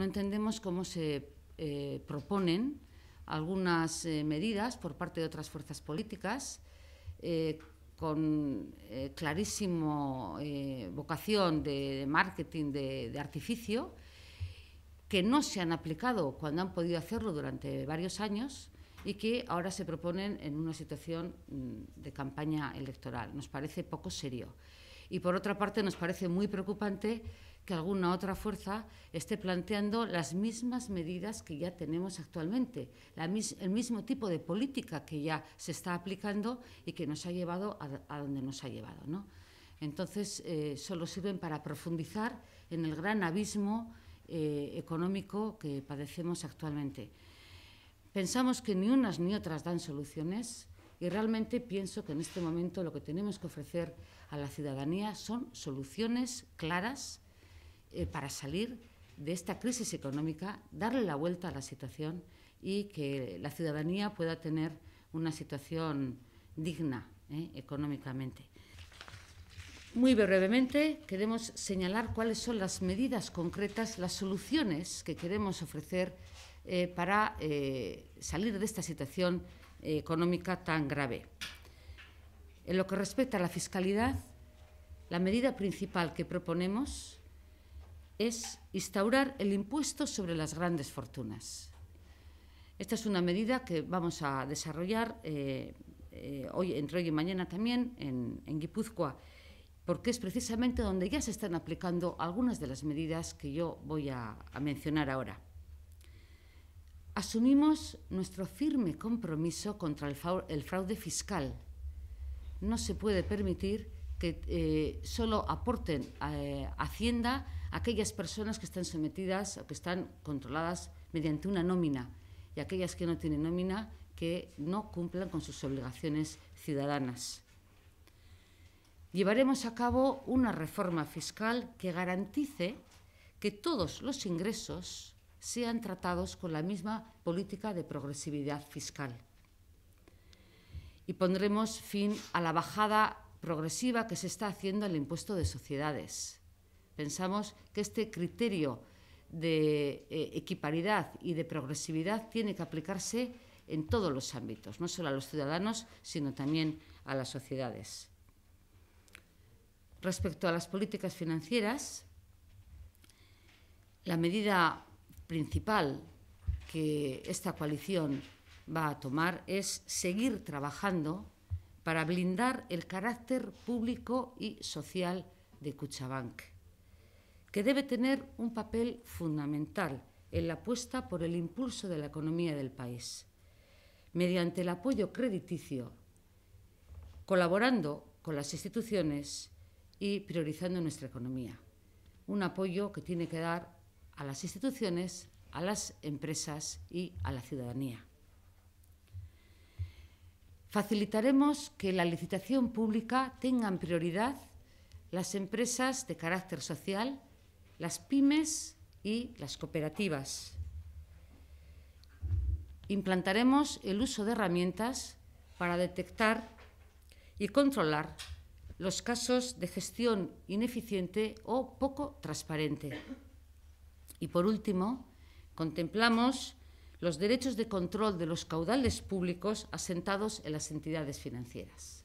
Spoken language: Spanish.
no entendemos cómo se eh, proponen algunas eh, medidas por parte de otras fuerzas políticas eh, con clarísimo vocación de, marketing, de, artificio, que no se han aplicado cuando han podido hacerlo durante varios años y que ahora se proponen en una situación mm, de campaña electoral. Nos parece poco serio. Y por otra parte, nos parece muy preocupante que alguna otra fuerza esté planteando las mismas medidas que ya tenemos actualmente, el mismo tipo de política que ya se está aplicando y que nos ha llevado a, donde nos ha llevado. Entonces, eh, solo sirven para profundizar en el gran abismo eh, económico que padecemos actualmente. Pensamos que ni unas ni otras dan soluciones y realmente pienso que en este momento lo que tenemos que ofrecer a la ciudadanía son soluciones claras, eh, para salir de esta crisis económica, darle la vuelta a la situación y que la ciudadanía pueda tener una situación digna eh, económicamente. Muy brevemente, queremos señalar cuáles son las medidas concretas, las soluciones que queremos ofrecer eh, para salir de esta situación económica tan grave. En lo que respecta a la fiscalidad, la medida principal que proponemos es instaurar el impuesto sobre las grandes fortunas. Esta es una medida que vamos a desarrollar eh, eh, hoy, entre hoy y mañana también en, Guipúzcoa, porque es precisamente donde ya se están aplicando algunas de las medidas que yo voy a, mencionar ahora. Asumimos nuestro firme compromiso contra el, el fraude fiscal. No se puede permitir que eh, solo aporten eh, Hacienda aquellas personas que están sometidas o que están controladas mediante una nómina y aquellas que no tienen nómina que no cumplan con sus obligaciones ciudadanas. Llevaremos a cabo una reforma fiscal que garantice que todos los ingresos sean tratados con la misma política de progresividad fiscal. Y pondremos fin a la bajada progresiva que se está haciendo el impuesto de sociedades. Pensamos que este criterio de eh, equiparidad y de progresividad tiene que aplicarse en todos los ámbitos, no solo a los ciudadanos, sino también a las sociedades. Respecto a las políticas financieras, la medida principal que esta coalición va a tomar es seguir trabajando para blindar el carácter público y social de Cuchabank, que debe tener un papel fundamental en la apuesta por el impulso de la economía del país, mediante el apoyo crediticio, colaborando con las instituciones y priorizando nuestra economía. Un apoyo que tiene que dar a las instituciones, a las empresas y a la ciudadanía. Facilitaremos que la licitación pública en prioridad las empresas de carácter social, las pymes y las cooperativas. Implantaremos el uso de herramientas para detectar y controlar los casos de gestión ineficiente o poco transparente. Y por último, contemplamos los derechos de control de los caudales públicos asentados en las entidades financieras.